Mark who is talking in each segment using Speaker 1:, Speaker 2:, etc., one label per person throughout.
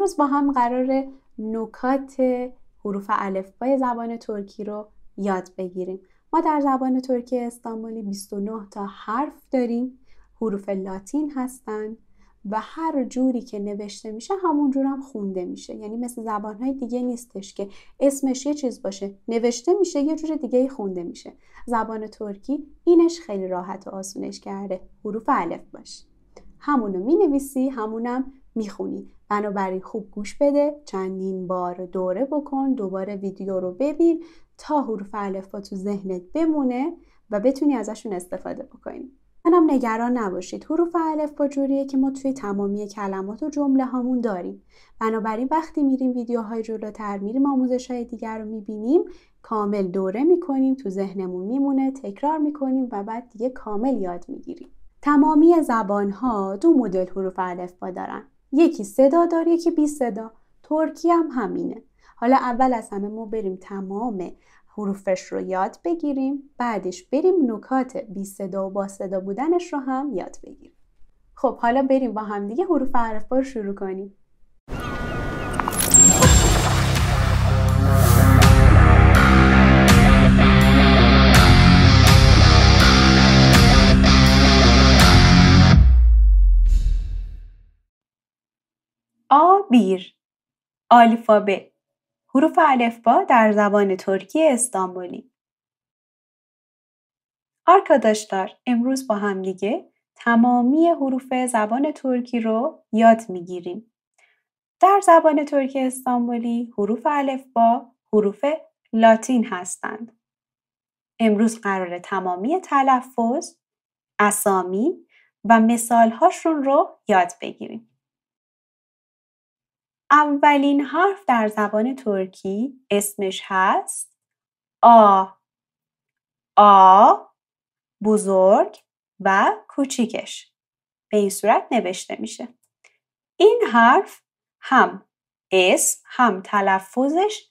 Speaker 1: امروز با هم قرار نکات حروف الفبای زبان ترکی رو یاد بگیریم ما در زبان ترکی استانبولی 29 تا حرف داریم حروف لاتین هستن و هر جوری که نوشته میشه همون جور هم خونده میشه یعنی مثل زبانهای دیگه نیستش که اسمش یه چیز باشه نوشته میشه یه جور دیگه خونده میشه زبان ترکی اینش خیلی راحت و آسونش کرده حروف الف باش همونو نویسی همونم میخونی بنابراین خوب گوش بده چندین بار دوره بکن دوباره ویدیو رو ببین تا حروف الفبا تو ذهنت بمونه و بتونی ازشون استفاده بکنی منم نگران نباشید حروف با جوریه که ما توی تمامی کلمات و جمله هامون داریم بنابراین وقتی میریم ویدیوهای جلوتر میریم آموزش های دیگر رو میبینیم کامل دوره میکنیم تو ذهنمون میمونه تکرار میکنیم و بعد دیگه کامل یاد میگیریم تمامی زبان ها دو مدل حروف الفبا دارن یکی صدا دار، یکی بی صدا ترکی هم همینه حالا اول از همه ما بریم تمام حروفش رو یاد بگیریم بعدش بریم نکات بی صدا و با صدا بودنش رو هم یاد بگیریم خب حالا بریم با همدیگه حروف رو شروع کنیم آ بیر آلفابه حروف الفبا در زبان ترکی استانبولی آرکاداشتار امروز با همدیگه تمامی حروف زبان ترکی رو یاد میگیریم. در زبان ترکی استانبولی حروف الفبا حروف لاتین هستند. امروز قرار تمامی تلفظ، اسامی و مثالهاشون رو یاد بگیریم. اولین حرف در زبان ترکی اسمش هست آ آ بزرگ و کوچیکش به این صورت نوشته میشه این حرف هم اسم هم تلفظش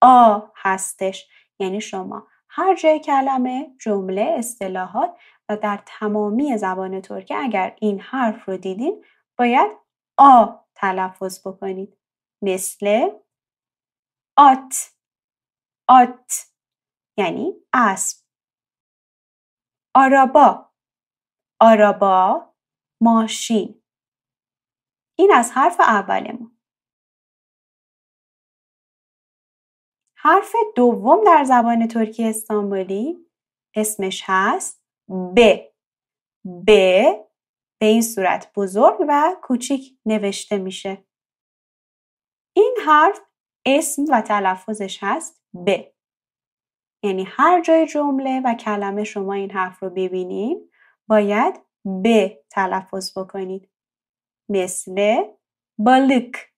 Speaker 1: آ هستش یعنی شما هر جای کلمه جمله اصطلاحات و در تمامی زبان ترکی اگر این حرف رو دیدین باید آ تلفظ بکنید مثل آت آت یعنی اسب آرابا
Speaker 2: آرابا ماشین این از حرف اولمون حرف دوم در زبان
Speaker 1: ترکی استانبولی اسمش هست ب ب به این صورت بزرگ و کوچیک نوشته میشه حرف اسم و تلفظش هست ب یعنی هر جای جمله و کلمه شما این حرف رو ببینید باید ب تلفظ بکنید مثل بالک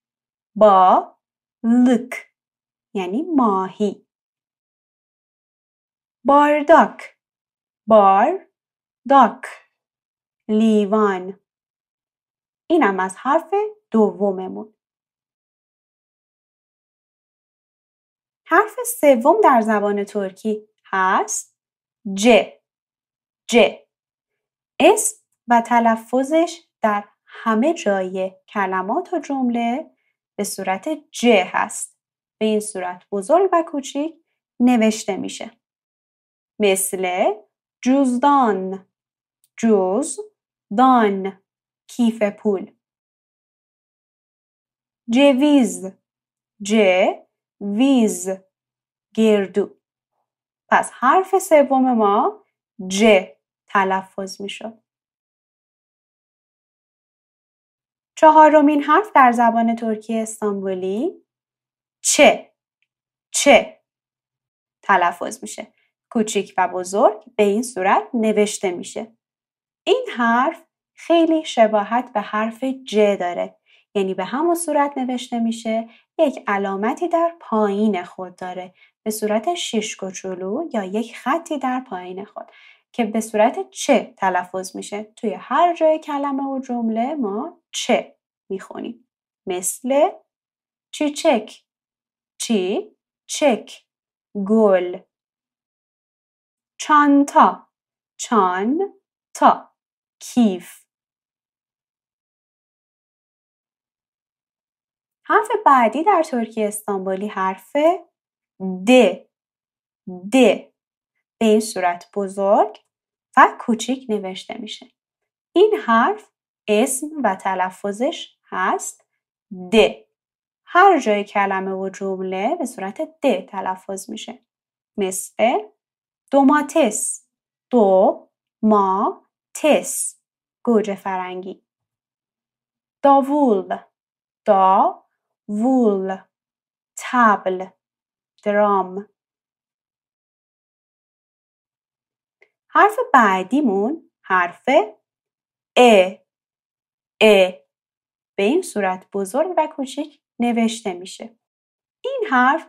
Speaker 2: با لک یعنی ماهی بارداک بار داک لیوان اینم از حرف دوممون حرف سوم در زبان ترکی هست ج ج اسم
Speaker 1: و تلفظش در همه جای کلمات و جمله به صورت ج هست به این صورت بزرگ و کوچیک نوشته میشه
Speaker 2: مثل جوزدان جوز دان کیف پول جویز ج ویز گردو
Speaker 1: پس حرف سوم ما ج تلفظ می شود چهارمین حرف در زبان ترکی استانبولی چه چه تلفظ میشه کوچیک و بزرگ به این صورت نوشته میشه این حرف خیلی شباهت به حرف ج داره یعنی به همون صورت نوشته میشه یک علامتی در پایین خود داره به صورت شش کوچولو یا یک خطی در پایین خود که به صورت چه تلفظ میشه توی هر جای کلمه و جمله ما چه میخونیم مثل چک چی چک گل
Speaker 2: چانتا چان تا کیف
Speaker 1: حرف بعدی در ترکیه استانبولی حرف د د به این صورت بزرگ و کوچیک نوشته میشه این حرف اسم و تلفظش هست د هر جای کلمه و جمله به صورت د تلفظ میشه مثل دوماتس دو ما تس گوجه فرنگی داوول دا وول تبل درام حرف بعدیمون حرف ا ا به این صورت بزرگ و کوچک نوشته میشه این حرف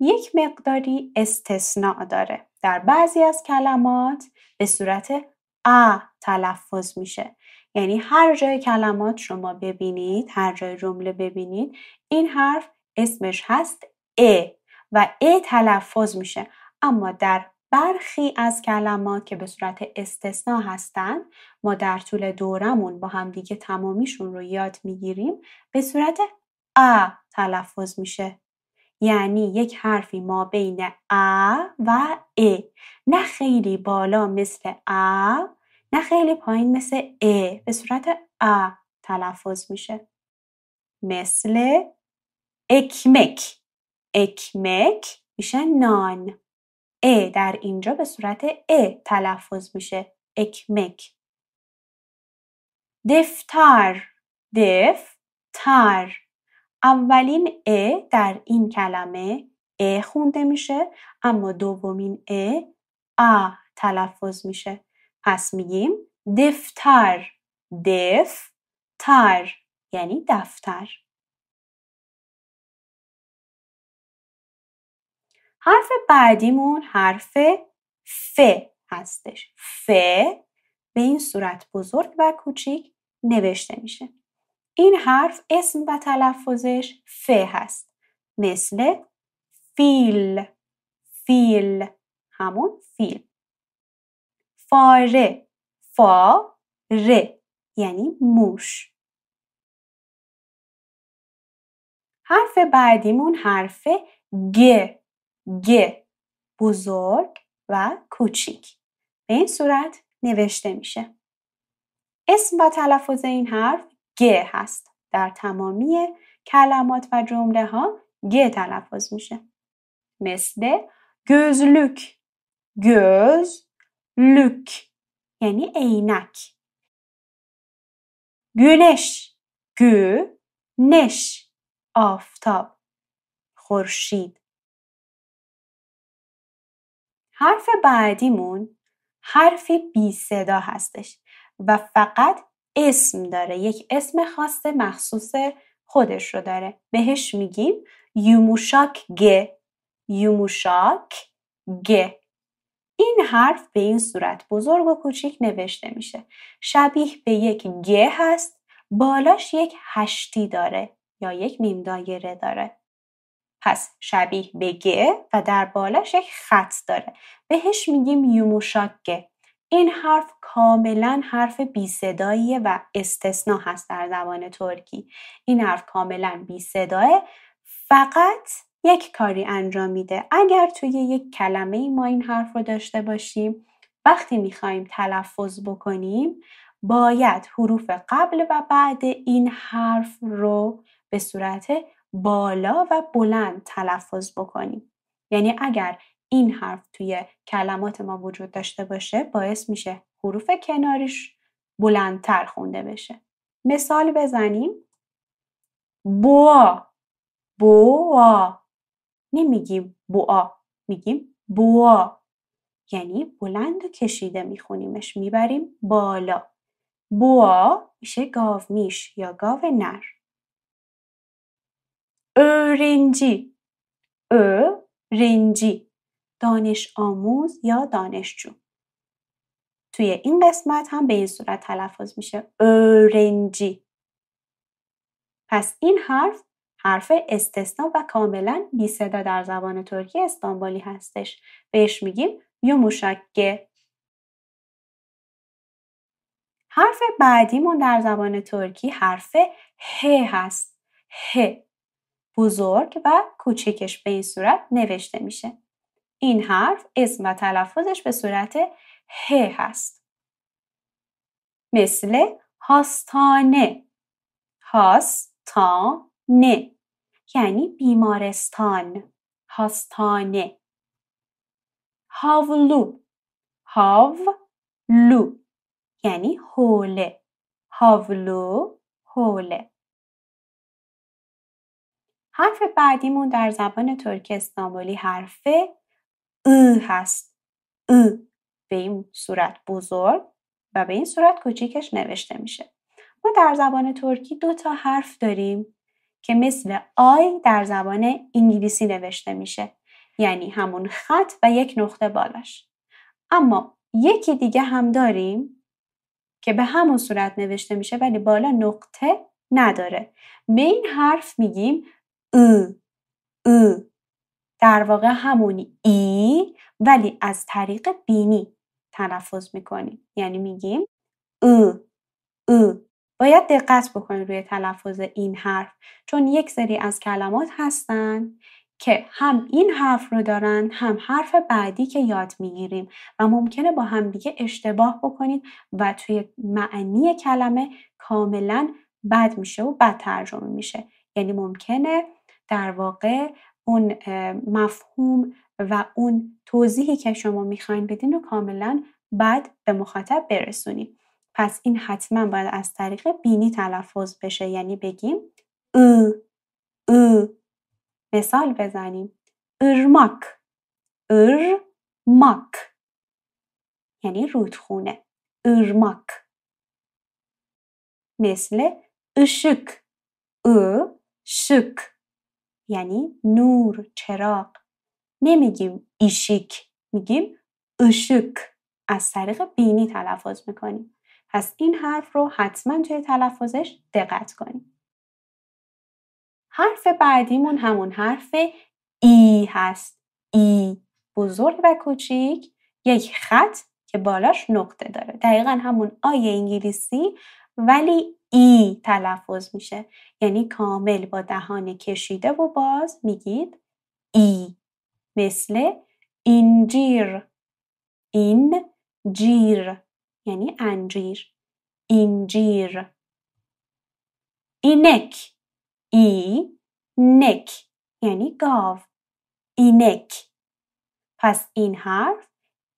Speaker 1: یک مقداری استثناء داره در بعضی از کلمات به صورت ا تلفظ میشه یعنی هر جای کلمات شما ببینید هر جای جمله ببینید این حرف اسمش هست ا و ا تلفظ میشه اما در برخی از کلمات که به صورت استثناء هستند ما در طول دورمون با همدیگه تمامیشون رو یاد میگیریم به صورت ا تلفظ میشه یعنی یک حرفی ما بین ا و ا نه خیلی بالا مثل ا نه خیلی پایین مثل ا به صورت ا تلفظ میشه مثل اکمک اکمک میشه نان ا در اینجا به صورت ا تلفظ میشه اکمک دفتر دف تر اولین ا در این کلمه ا خونده میشه اما دومین ا ا تلفظ میشه پس میگیم دفتر
Speaker 2: دف تر یعنی دفتر حرف بعدیمون حرف
Speaker 1: ف هستش ف به این صورت بزرگ و کوچیک نوشته میشه این حرف اسم و تلفظش ف هست مثل فیل فیل
Speaker 2: همون فیل فاره فا ر یعنی موش حرف بعدیمون حرف گ گ بزرگ
Speaker 1: و کوچیک به این صورت نوشته میشه اسم و تلفظ این حرف گ هست در تمامی کلمات و جمله ها گ تلفظ میشه مثل گزلوک گز لک یعنی عینک.
Speaker 2: گونش گو نش آفتاب خورشید
Speaker 1: حرف بعدیمون حرفی بی صدا هستش و فقط اسم داره یک اسم خاص مخصوص خودش رو داره بهش میگیم یوموشاک گ یوموشاک گ این حرف به این صورت بزرگ و کوچیک نوشته میشه شبیه به یک گ هست بالاش یک هشتی داره یا یک نیم دایره داره پس شبیه به گ و در بالاش یک خط داره بهش میگیم یوموشاک این حرف کاملا حرف بی صداییه و استثنا هست در زبان ترکی این حرف کاملا بی صدایه فقط یک کاری انجام میده اگر توی یک کلمه ای ما این حرف رو داشته باشیم وقتی میخوایم تلفظ بکنیم باید حروف قبل و بعد این حرف رو به صورت بالا و بلند تلفظ بکنیم یعنی اگر این حرف توی کلمات ما وجود داشته باشه باعث میشه حروف کناریش بلندتر خونده بشه مثال بزنیم بوا بوا نمیگیم بوا میگیم بوا یعنی بلند و کشیده میخونیمش میبریم بالا بوا میشه گاو میش یا گاو نر اورنجی دانش آموز یا دانشجو توی این قسمت هم به این صورت تلفظ میشه öğrenci پس این حرف حرف استثنا و کاملا بی صدا در زبان ترکی استانبولی هستش بهش میگیم موشکه حرف بعدیمون در زبان ترکی حرف ه هست ه بزرگ و کوچکش به این صورت نوشته میشه این حرف اسم و تلفظش به صورت ه هست مثل هاستانه هاستانه نه یعنی بیمارستان هاستانه
Speaker 2: هاولو هاولو یعنی هوله هاولو هوله
Speaker 1: حرف بعدیمون در زبان ترک استانبولی حرف ا هست ا به این صورت بزرگ و به این صورت کوچیکش نوشته میشه ما در زبان ترکی دو تا حرف داریم که مثل آی در زبان انگلیسی نوشته میشه یعنی همون خط و یک نقطه بالاش اما یکی دیگه هم داریم که به همون صورت نوشته میشه ولی بالا نقطه نداره به این حرف میگیم ا ا در واقع همون ای ولی از طریق بینی تلفظ میکنیم یعنی میگیم
Speaker 2: ا ا
Speaker 1: باید دقت بکنید روی تلفظ این حرف چون یک سری از کلمات هستن که هم این حرف رو دارن هم حرف بعدی که یاد میگیریم و ممکنه با هم همدیگه اشتباه بکنید و توی معنی کلمه کاملا بد میشه و بد ترجمه میشه یعنی ممکنه در واقع اون مفهوم و اون توضیحی که شما میخواین بدین رو کاملا بد به مخاطب برسونید پس این حتما باید از طریق بینی تلفظ بشه یعنی بگیم
Speaker 2: ا ا
Speaker 1: مثال بزنیم ارماک یعنی رودخونه ارمک مثل اشک ا شک یعنی نور چراغ نمیگیم ایشیک میگیم اشک از طریق بینی تلفظ میکنیم پس این حرف رو حتما توی تلفظش دقت کنید. حرف بعدیمون همون حرف ای هست. ای بزرگ و کوچیک یک خط که بالاش نقطه داره. دقیقا همون آی انگلیسی ولی ای تلفظ میشه. یعنی کامل با دهان کشیده و باز میگید ای. مثل اینجیر. این جیر یعنی انجیر اینجیر اینک ای نک یعنی گاو اینک پس این حرف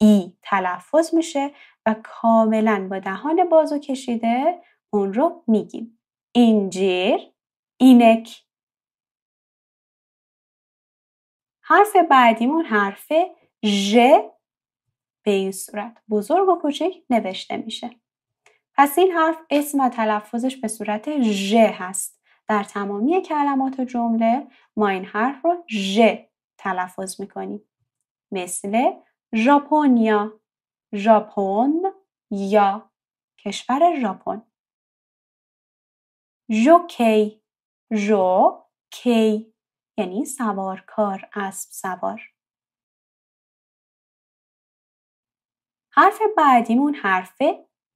Speaker 1: ای تلفظ میشه و کاملا با دهان بازو کشیده اون رو میگیم اینجیر اینک حرف بعدیمون حرف ژ به این صورت بزرگ و کوچک نوشته میشه پس این حرف اسم و تلفظش به صورت ژ هست در تمامی کلمات و جمله ما این حرف رو ژ تلفظ میکنیم مثل ژاپنیا ژاپن یا کشور ژاپن
Speaker 2: ژوکی ژو کی یعنی سوارکار اسب سوار
Speaker 1: حرف بعدیمون حرف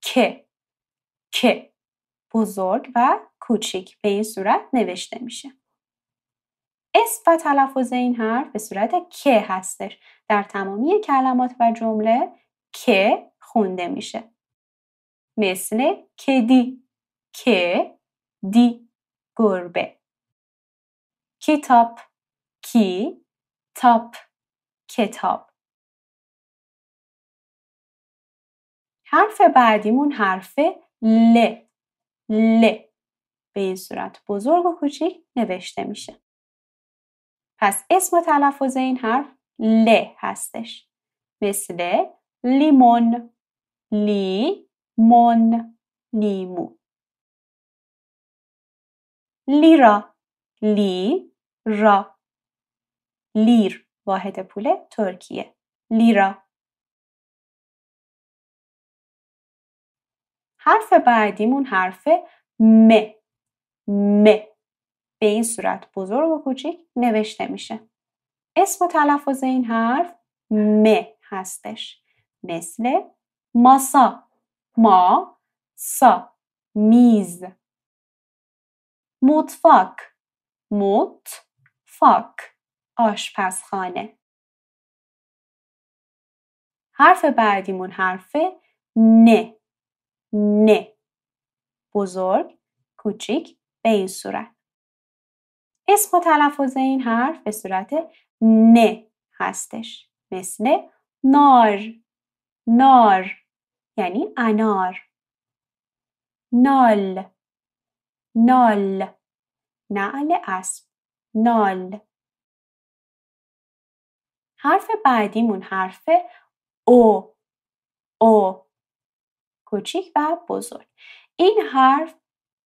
Speaker 1: که که بزرگ و کوچیک به این صورت نوشته میشه اسم و تلفظ این حرف به صورت که هستش در تمامی کلمات و جمله که خونده میشه مثل
Speaker 2: کدی که دی گربه کتاب کی تاپ کتاب حرف بعدیمون حرف ل
Speaker 1: ل به این صورت بزرگ و کوچیک نوشته میشه پس اسم و تلفظ این حرف ل هستش
Speaker 2: مثل لیمون لیمون لیمو لیرا لی را لیر واحد پول ترکیه لیرا حرف بعدیمون حرف م م به این صورت بزرگ و
Speaker 1: کوچیک نوشته میشه اسم و تلفظ این حرف م هستش مثل ماسا ما سا
Speaker 2: میز مطفاک موت فاک آشپزخانه
Speaker 1: حرف بعدیمون حرف
Speaker 2: نه ن
Speaker 1: بزرگ کوچیک به این صورت اسم و تلفظ این حرف به صورت نه هستش مثل نار نار یعنی انار نال نال نعل اسب نال حرف بعدیمون حرف او او کوچیک و بزرگ این حرف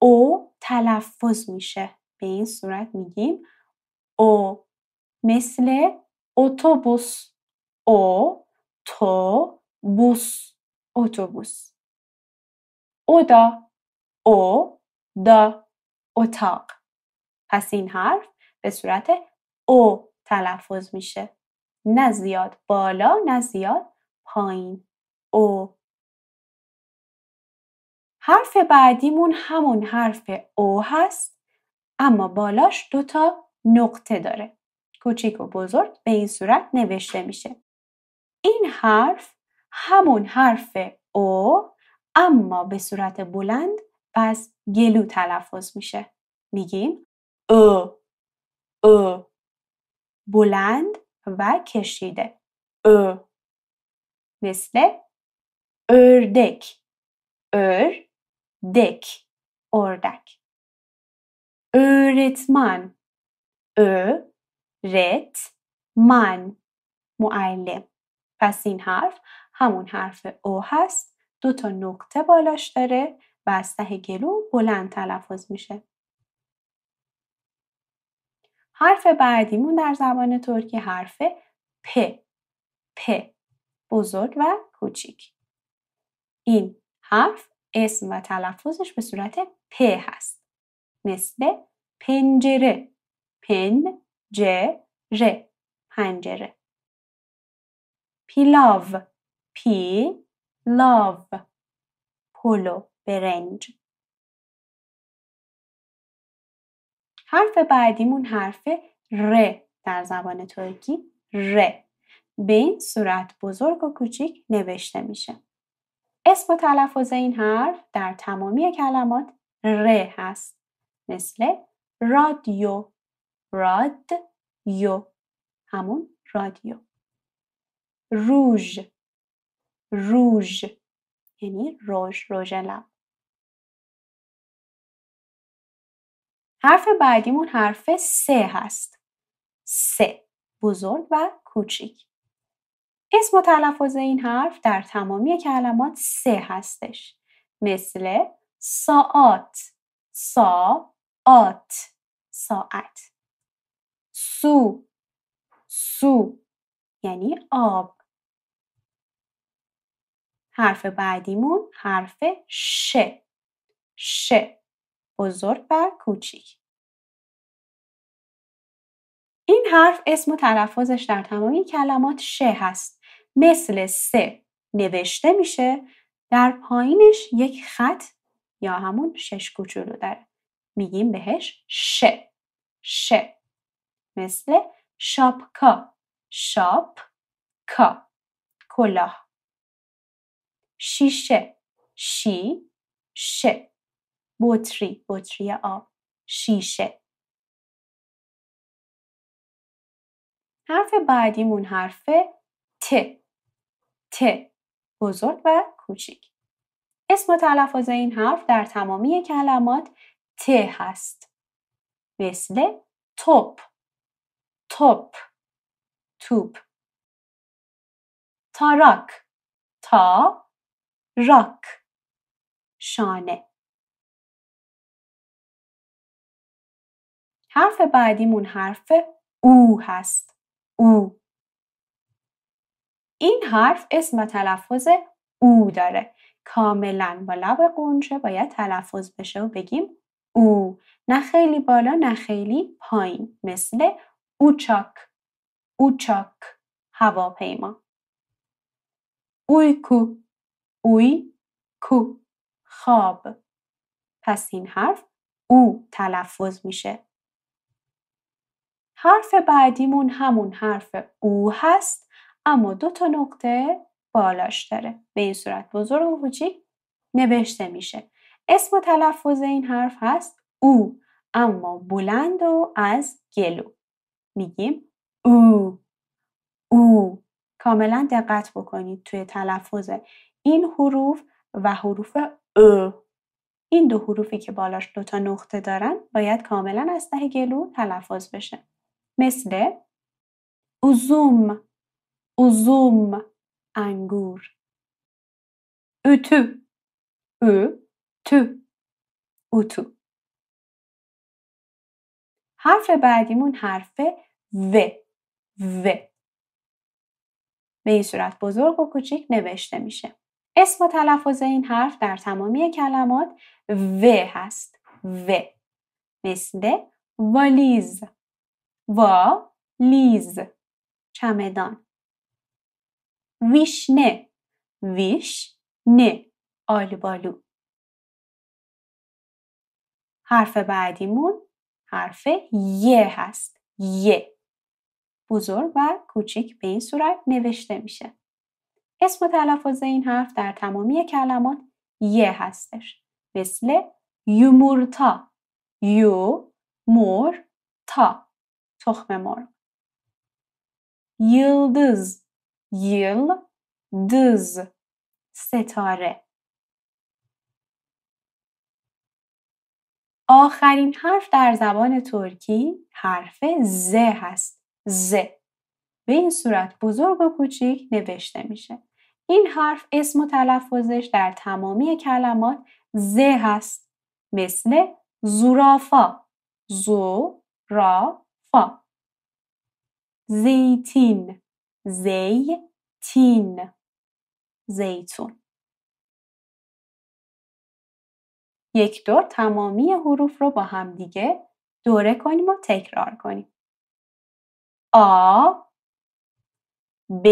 Speaker 1: او تلفظ میشه به این صورت میگیم او مثل اتوبوس او تو بوس اتوبوس دا. او دا اتاق پس این حرف به صورت او تلفظ میشه نه زیاد بالا نه زیاد پایین او حرف بعدیمون همون حرف او هست اما بالاش دوتا نقطه داره. کوچیک و بزرگ به این صورت نوشته میشه. این حرف همون حرف او اما به صورت بلند و از گلو تلفظ میشه. میگیم او او بلند و کشیده او مثل اردک ار دک ördek öğretmen ö ret من معلم پس این حرف همون حرف او هست دو تا نقطه بالاش داره و از گلو بلند تلفظ میشه حرف بعدیمون در زبان ترکی حرف پ پ بزرگ و کوچیک این حرف اسم و تلفظش به صورت پ هست مثل پنجره پن ج ر پنجره
Speaker 2: پیلاو پی لاو پلو برنج حرف بعدیمون حرف
Speaker 1: ر در زبان ترکی ر به این صورت بزرگ و کوچیک نوشته میشه اسم و تلفظ این حرف در تمامی کلمات ر هست مثل رادیو یو. همون رادیو روژ روژ یعنی روژ روژ لب حرف بعدیمون حرف سه هست سه بزرگ و کوچیک اسم و تلفظ این حرف در تمامی کلمات سه هستش مثل ساعت ساعت ساعت سو سو یعنی آب حرف بعدیمون حرف ش ش بزرگ و کوچیک این حرف اسم و تلفظش در تمامی کلمات ش هست مثل سه نوشته میشه در پایینش یک خط یا همون شش کوچولو داره میگیم بهش ش ش مثل شاپکا شاپ کا
Speaker 2: کلاه شیشه شی ش بطری بطری آب شیشه
Speaker 1: حرف بعدیمون حرف ت ت بزرگ و کوچیک اسم و تلفظ این حرف در تمامی کلمات ت هست مثل توپ
Speaker 2: توپ توپ تاراک تا راک شانه حرف بعدیمون حرف او هست او این حرف
Speaker 1: اسم تلفظ او داره کاملا با لب قنچه باید تلفظ بشه و بگیم او نه خیلی بالا نه خیلی پایین مثل اوچاک اوچاک هواپیما اویکو
Speaker 2: اوی کو خواب
Speaker 1: پس این حرف او تلفظ میشه حرف بعدیمون همون حرف او هست اما دو تا نقطه بالاش داره به این صورت بزرگ و کوچیک نوشته میشه اسم و تلفظ این حرف هست او اما بلند و از گلو میگیم او او کاملا دقت بکنید توی تلفظ این حروف و حروف او. این دو حروفی که بالاش تا نقطه دارن باید کاملا از ته گلو تلفظ بشه مثل اوزوم uzum
Speaker 2: انگور ütü ü tü اتو حرف بعدیمون حرف و
Speaker 1: و به این صورت بزرگ و کوچیک نوشته میشه اسم و تلفظ این حرف در تمامی کلمات و هست و مثل والیز وا لیز چمدان ویشنه ویش نه آلبالو حرف بعدیمون حرف یه هست یه بزرگ و کوچیک به این صورت نوشته میشه اسم و تلفظ این حرف در تمامی کلمات یه هستش مثل یومورتا یو مور تا تخم مرغ یلدز یل دز ستاره آخرین حرف در زبان ترکی حرف ز هست. ز. به این صورت بزرگ و کوچیک نوشته میشه. این حرف اسم و تلفظش در تمامی کلمات ز هست. مثل زورافا. زو را فا.
Speaker 2: زیتین. زیتین زیتون
Speaker 1: یک دور تمامی حروف رو با همدیگه دوره کنیم و تکرار کنیم.
Speaker 2: آ ب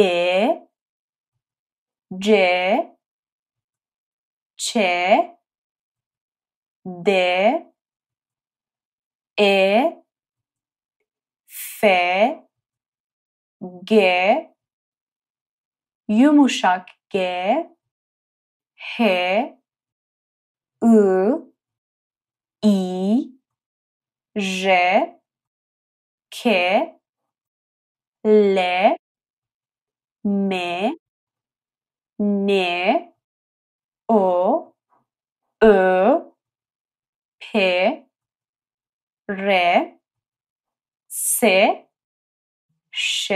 Speaker 2: ج چ د ا ف G, yumuşak G, H, I, I, J, K, L, M, N, O, Ö, P, R, S, ش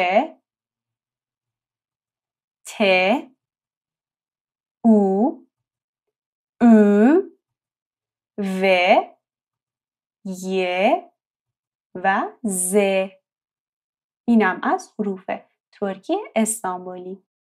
Speaker 2: ت او او و ی و ز
Speaker 1: اینم از حروف ترکی استانبولی